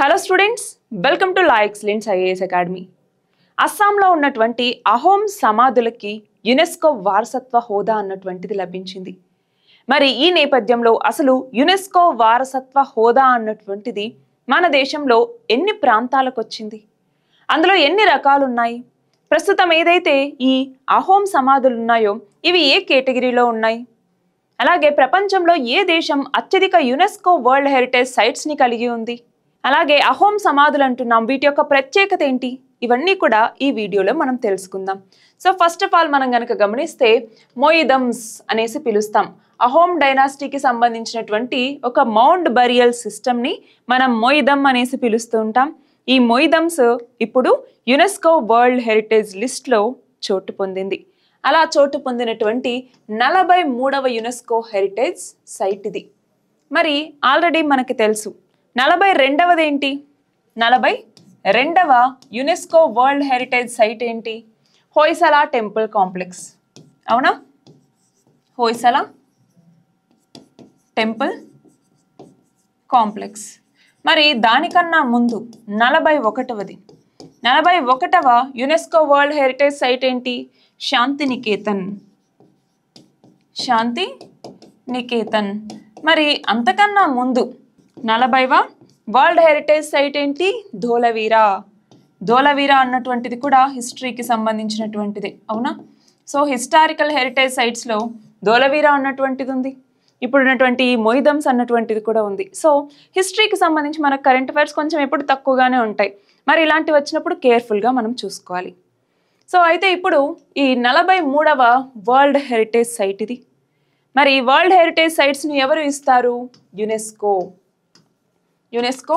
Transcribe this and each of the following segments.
hello students welcome to la excellence IAS academy అస్సాంలో ఉన్నటువంటి Ahom సమాధులకి UNESCO వారసత్వ హోదా అన్నటువంటిది లభించింది మరి ఈ నేపథ్యంలో అసలు యునెస్కో వారసత్వ హోదా అన్నటువంటిది మన దేశంలో ఎన్ని ప్రాంతాలకు వచ్చింది అందులో ఎన్ని రకాలు ఉన్నాయి ప్రస్తుతం ఏదైతే ఈ అహోం సమాధులు ఉన్నాయో ఇవి ఏ కేటగిరీలో ఉన్నాయి అలాగే ప్రపంచంలో ఏ దేశం అత్యధిక యునెస్కో వరల్డ్ హెరిటేజ్ సైట్స్ని కలిగి ఉంది అలాగే అహోం సమాధులు అంటున్నాం వీటి యొక్క ప్రత్యేకత ఏంటి ఇవన్నీ కూడా ఈ వీడియోలో మనం తెలుసుకుందాం సో ఫస్ట్ ఆఫ్ ఆల్ మనం కనుక గమనిస్తే మోయిదమ్స్ అనేసి పిలుస్తాం అహోమ్ డైనాసిటీకి సంబంధించినటువంటి ఒక మౌండ్ బరియల్ సిస్టమ్ని మనం మొయిదమ్ అనేసి పిలుస్తూ ఉంటాం ఈ మొయిదమ్స్ ఇప్పుడు యునెస్కో వరల్డ్ హెరిటేజ్ లిస్ట్లో చోటు పొందింది అలా చోటు పొందినటువంటి నలభై మూడవ యునెస్కో హెరిటేజ్ సైట్ ఇది మరి ఆల్రెడీ మనకి తెలుసు నలభై రెండవది ఏంటి నలభై రెండవ యునెస్కో వరల్డ్ హెరిటేజ్ సైట్ ఏంటి హోయ్సలా టెంపుల్ కాంప్లెక్స్ అవునా హోయ్సలా టెంపుల్ కాంప్లెక్స్ మరి దానికన్నా ముందు నలభై ఒకటవది నలభై ఒకటవ యునెస్కో వరల్డ్ హెరిటేజ్ సైట్ ఏంటి శాంతినికేతన్ శాంతి నికేతన్ మరి అంతకన్నా ముందు నలభైవ వరల్డ్ హెరిటేజ్ సైట్ ఏంటి ధోలవీర ధోలవీర అన్నటువంటిది కూడా హిస్టరీకి సంబంధించినటువంటిది అవునా సో హిస్టారికల్ హెరిటేజ్ సైట్స్లో ధోలవీర అన్నటువంటిది ఉంది ఇప్పుడున్నటువంటి మొహిదమ్స్ అన్నటువంటిది కూడా ఉంది సో హిస్టరీకి సంబంధించి మనకు కరెంట్ అఫైర్స్ కొంచెం ఎప్పుడు తక్కువగానే ఉంటాయి మరి ఇలాంటివి వచ్చినప్పుడు కేర్ఫుల్గా మనం చూసుకోవాలి సో అయితే ఇప్పుడు ఈ నలభై మూడవ వరల్డ్ హెరిటేజ్ సైట్ ఇది మరి ఈ వరల్డ్ హెరిటేజ్ సైట్స్ను ఎవరు ఇస్తారు యునెస్కో యునెస్కో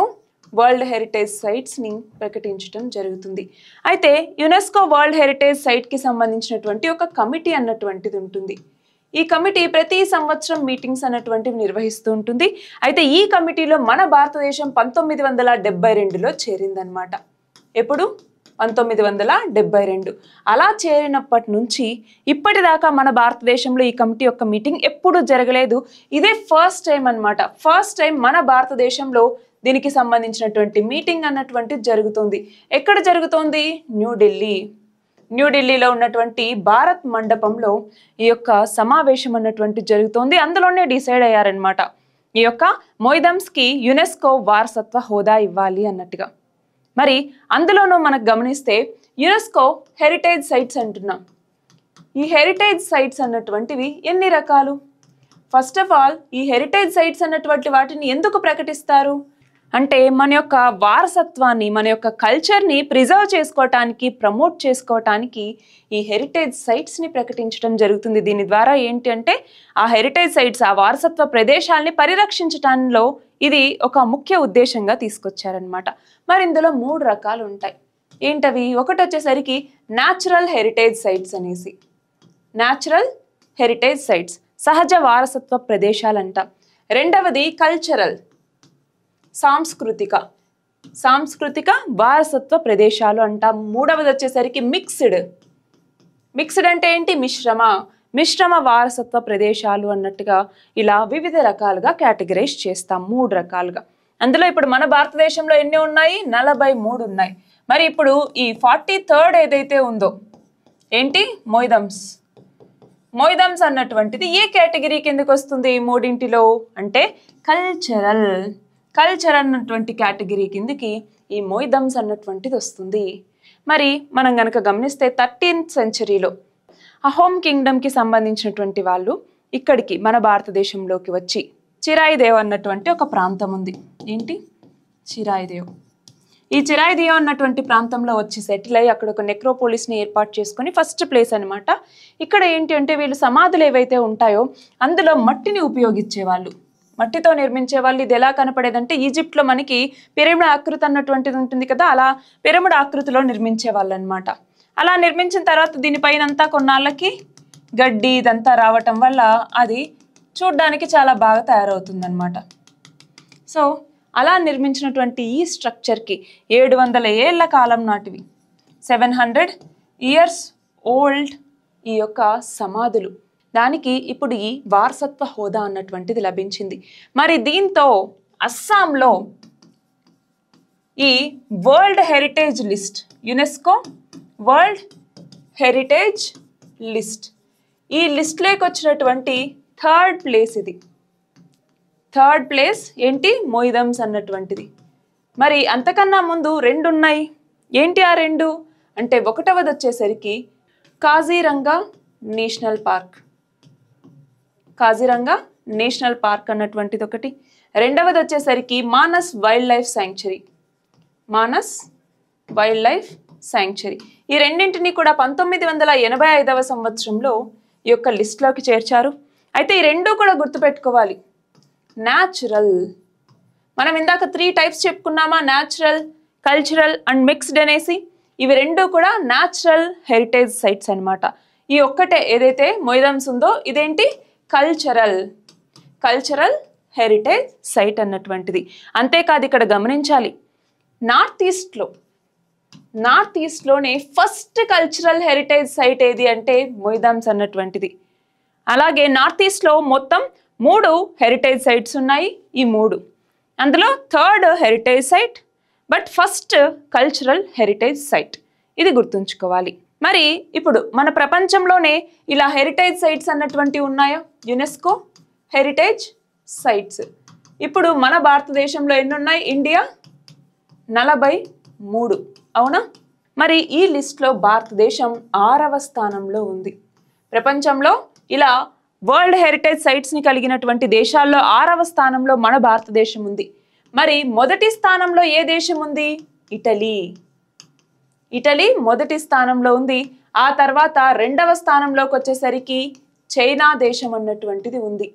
వరల్డ్ హెరిటేజ్ సైట్స్ని ప్రకటించడం జరుగుతుంది అయితే యునెస్కో వరల్డ్ హెరిటేజ్ సైట్కి సంబంధించినటువంటి ఒక కమిటీ అన్నటువంటిది ఉంటుంది ఈ కమిటీ ప్రతి సంవత్సరం మీటింగ్స్ అన్నటువంటివి నిర్వహిస్తూ ఉంటుంది అయితే ఈ కమిటీలో మన భారతదేశం పంతొమ్మిది వందల డెబ్బై రెండులో చేరిందనమాట ఎప్పుడు పంతొమ్మిది వందల డెబ్బై రెండు అలా చేరినప్పటి నుంచి ఇప్పటిదాకా మన భారతదేశంలో ఈ కమిటీ యొక్క మీటింగ్ ఎప్పుడూ జరగలేదు ఇదే ఫస్ట్ టైం అనమాట ఫస్ట్ టైం మన భారతదేశంలో దీనికి సంబంధించినటువంటి మీటింగ్ అన్నటువంటి జరుగుతుంది ఎక్కడ జరుగుతోంది న్యూఢిల్లీ న్యూఢిల్లీలో ఉన్నటువంటి భారత్ మండపంలో ఈ యొక్క సమావేశం అన్నటువంటి జరుగుతోంది అందులోనే డిసైడ్ అయ్యారనమాట ఈ యొక్క మొయిదమ్స్కి యునెస్కో వారసత్వ హోదా ఇవ్వాలి అన్నట్టుగా మరి అందులోనూ మనకు గమనిస్తే యునెస్కో హెరిటేజ్ సైట్స్ అంటున్నాం ఈ హెరిటేజ్ సైట్స్ అన్నటువంటివి ఎన్ని రకాలు ఫస్ట్ ఆఫ్ ఆల్ ఈ హెరిటేజ్ సైట్స్ అన్నటువంటి వాటిని ఎందుకు ప్రకటిస్తారు అంటే మన యొక్క వారసత్వాన్ని మన యొక్క కల్చర్ని ప్రిజర్వ్ చేసుకోవటానికి ప్రమోట్ చేసుకోవటానికి ఈ హెరిటేజ్ సైట్స్ని ప్రకటించడం జరుగుతుంది దీని ద్వారా ఏంటి అంటే ఆ హెరిటేజ్ సైట్స్ ఆ వారసత్వ ప్రదేశాలని పరిరక్షించటంలో ఇది ఒక ముఖ్య ఉద్దేశంగా తీసుకొచ్చారనమాట మరి ఇందులో మూడు రకాలు ఉంటాయి ఏంటవి ఒకటి వచ్చేసరికి న్యాచురల్ హెరిటేజ్ సైట్స్ అనేసి న్యాచురల్ హెరిటేజ్ సైట్స్ సహజ వారసత్వ ప్రదేశాలంట రెండవది కల్చరల్ సాంస్కృతిక సాంస్కృతిక వారసత్వ ప్రదేశాలు అంట మూడవది వచ్చేసరికి మిక్స్డ్ మిక్స్డ్ అంటే ఏంటి మిశ్రమ మిశ్రమ వారసత్వ ప్రదేశాలు అన్నట్టుగా ఇలా వివిధ రకాలుగా కేటగిరైజ్ చేస్తాం మూడు రకాలుగా అందులో ఇప్పుడు మన భారతదేశంలో ఎన్ని ఉన్నాయి నలభై మూడు ఉన్నాయి మరి ఇప్పుడు ఈ ఫార్టీ థర్డ్ ఏదైతే ఉందో ఏంటి మొయిదమ్స్ మొయిదమ్స్ అన్నటువంటిది ఏ కేటగిరీ కిందకు వస్తుంది ఈ మూడింటిలో అంటే కల్చరల్ కల్చర్ అన్నటువంటి కేటగిరీ కిందకి ఈ మొయిదమ్స్ అన్నటువంటిది వస్తుంది మరి మనం గనక గమనిస్తే థర్టీన్త్ సెంచరీలో ఆ హోమ్ కింగ్డమ్కి సంబంధించినటువంటి వాళ్ళు ఇక్కడికి మన భారతదేశంలోకి వచ్చి చిరాయిదేవ్ అన్నటువంటి ఒక ప్రాంతం ఉంది ఏంటి చిరాయిదేవ్ ఈ చిరాయిదేవ్ అన్నటువంటి ప్రాంతంలో వచ్చి సెటిల్ అయ్యి అక్కడ ఒక నెక్రోపోలిస్ని ఏర్పాటు చేసుకుని ఫస్ట్ ప్లేస్ అనమాట ఇక్కడ ఏంటి అంటే వీళ్ళు సమాధులు ఏవైతే ఉంటాయో అందులో మట్టిని ఉపయోగించేవాళ్ళు మట్టితో నిర్మించే వాళ్ళు ఇది ఎలా కనపడేదంటే ఈజిప్ట్లో మనకి పిరమిడ్ ఆకృతి అన్నటువంటిది ఉంటుంది కదా అలా పిరమిడ్ ఆకృతిలో నిర్మించే వాళ్ళు అనమాట అలా నిర్మించిన తర్వాత దీనిపైన అంతా కొన్నాళ్ళకి గడ్డి ఇదంతా రావటం వల్ల అది చూడ్డానికి చాలా బాగా తయారవుతుందన్నమాట సో అలా నిర్మించినటువంటి ఈ స్ట్రక్చర్కి ఏడు వందల ఏళ్ల కాలం నాటివి సెవెన్ హండ్రెడ్ ఇయర్స్ ఓల్డ్ ఈ యొక్క సమాధులు దానికి ఇప్పుడు ఈ వారసత్వ హోదా అన్నటువంటిది లభించింది మరి దీంతో అస్సాంలో ఈ world heritage list UNESCO world heritage list ఈ లిస్ట్లోకి వచ్చినటువంటి థర్డ్ ప్లేస్ ఇది థర్డ్ ప్లేస్ ఏంటి మొయిదమ్స్ అన్నటువంటిది మరి అంతకన్నా ముందు రెండు ఉన్నాయి ఏంటి ఆ రెండు అంటే ఒకటవది వచ్చేసరికి Kaziranga national park Kaziranga national park అన్నటువంటిది ఒకటి రెండవది వచ్చేసరికి Manas wildlife sanctuary Manas wildlife sanctuary ఈ రెండింటినీ కూడా పంతొమ్మిది వందల ఎనభై ఐదవ సంవత్సరంలో ఈ యొక్క లిస్ట్లోకి చేర్చారు అయితే ఈ రెండూ కూడా గుర్తుపెట్టుకోవాలి న్యాచురల్ మనం ఇందాక త్రీ టైప్స్ చెప్పుకున్నామా న్యాచురల్ కల్చరల్ అండ్ మిక్స్డ్ అనేసి ఇవి రెండు కూడా న్యాచురల్ హెరిటేజ్ సైట్స్ అనమాట ఈ ఒక్కటే ఏదైతే మొయిదమ్స్ ఉందో ఇదేంటి కల్చరల్ కల్చరల్ హెరిటేజ్ సైట్ అన్నటువంటిది అంతేకాదు ఇక్కడ గమనించాలి నార్త్ ఈస్ట్లో నార్త్ ఈస్ట్లోనే ఫస్ట్ కల్చరల్ హెరిటేజ్ సైట్ ఏది అంటే మొయిదామ్స్ అన్నటువంటిది అలాగే నార్త్ ఈస్ట్లో మొత్తం మూడు హెరిటేజ్ సైట్స్ ఉన్నాయి ఈ మూడు అందులో third heritage site but first cultural heritage site ఇది గుర్తుంచుకోవాలి మరి ఇప్పుడు మన ప్రపంచంలోనే ఇలా హెరిటేజ్ సైట్స్ అన్నటువంటివి ఉన్నాయా యునెస్కో హెరిటేజ్ సైట్స్ ఇప్పుడు మన భారతదేశంలో ఎన్ని ఉన్నాయి ఇండియా నలభై మూడు అవునా మరి ఈ లిస్ట్లో భారతదేశం ఆరవ స్థానంలో ఉంది ప్రపంచంలో ఇలా వరల్డ్ హెరిటేజ్ సైట్స్ని కలిగినటువంటి దేశాల్లో ఆరవ స్థానంలో మన భారతదేశం ఉంది మరి మొదటి స్థానంలో ఏ దేశం ఉంది ఇటలీ ఇటలీ మొదటి స్థానంలో ఉంది ఆ తర్వాత రెండవ స్థానంలోకి వచ్చేసరికి చైనా దేశం అన్నటువంటిది ఉంది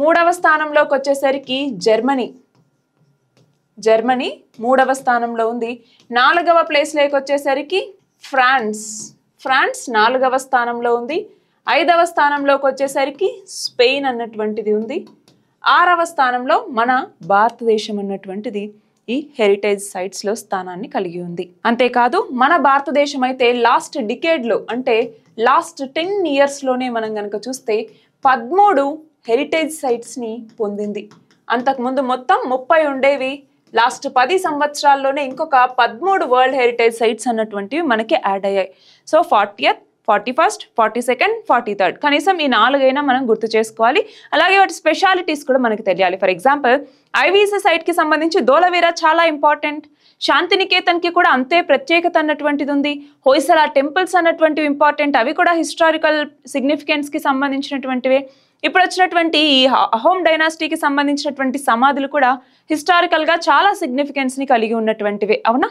మూడవ స్థానంలోకి వచ్చేసరికి జర్మనీ జర్మనీ మూడవ స్థానంలో ఉంది నాలుగవ ప్లేస్ లేకొచ్చేసరికి ఫ్రాన్స్ ఫ్రాన్స్ నాలుగవ స్థానంలో ఉంది ఐదవ స్థానంలోకి వచ్చేసరికి స్పెయిన్ అన్నటువంటిది ఉంది ఆరవ స్థానంలో మన భారతదేశం అన్నటువంటిది ఈ హెరిటేజ్ సైట్స్లో స్థానాన్ని కలిగి ఉంది అంతేకాదు మన భారతదేశం అయితే లాస్ట్ డికేడ్లో అంటే లాస్ట్ టెన్ ఇయర్స్లోనే మనం కనుక చూస్తే పదమూడు హెరిటేజ్ సైట్స్ని పొందింది అంతకుముందు మొత్తం ముప్పై ఉండేవి లాస్ట్ పది సంవత్సరాల్లోనే ఇంకొక పదమూడు వరల్డ్ హెరిటేజ్ సైట్స్ అన్నటువంటివి మనకి యాడ్ అయ్యాయి so fortieth forty first forty second forty third కనీసం ఈ నాలుగైనా మనం గుర్తు చేసుకోవాలి అలాగే వాటి స్పెషాలిటీస్ కూడా మనకి తెలియాలి ఫర్ ఎగ్జాంపుల్ ఐవీసీ సైట్కి సంబంధించి దోలవీరా చాలా ఇంపార్టెంట్ శాంతినికేతన్కి కూడా అంతే ప్రత్యేకత అన్నటువంటిది ఉంది హోయిసలా టెంపుల్స్ అన్నటువంటివి ఇంపార్టెంట్ అవి కూడా హిస్టారికల్ సిగ్నిఫికెన్స్కి సంబంధించినటువంటివే ఇప్పుడు వచ్చినటువంటి ఈ అహోమ్ డైనాసిటీకి సంబంధించినటువంటి సమాధులు కూడా హిస్టారికల్గా చాలా సిగ్నిఫికెన్స్ని కలిగి ఉన్నటువంటివి అవునా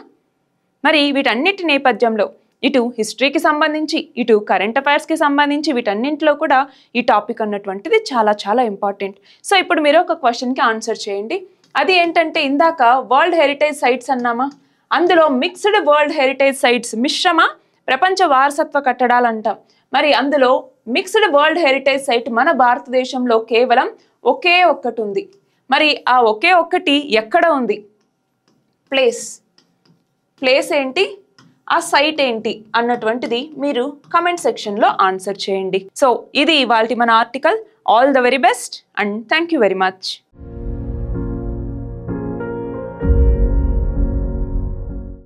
మరి వీటన్నిటి నేపథ్యంలో ఇటు హిస్టరీకి సంబంధించి ఇటు కరెంట్ అఫైర్స్కి సంబంధించి వీటన్నింటిలో కూడా ఈ టాపిక్ అన్నటువంటిది చాలా చాలా ఇంపార్టెంట్ సో ఇప్పుడు మీరు ఒక క్వశ్చన్కి ఆన్సర్ చేయండి అది ఏంటంటే ఇందాక వరల్డ్ హెరిటేజ్ సైట్స్ అన్నామా అందులో మిక్స్డ్ వరల్డ్ హెరిటేజ్ సైట్స్ మిశ్రమ ప్రపంచ వారసత్వ కట్టడాలు అంట మరి అందులో మిక్స్డ్ వరల్డ్ హెరిటేజ్ సైట్ మన భారతదేశంలో కేవలం ఒకే ఒక్కటి ఉంది మరి ఆ ఒకే ఒక్కటి ఎక్కడ ఉంది ప్లేస్ ప్లేస్ ఏంటి ఆ సైట్ ఏంటి అన్నటువంటిది మీరు కమెంట్ సెక్షన్లో ఆన్సర్ చేయండి సో ఇది వాళ్ళ మన article all the very best and thank you very much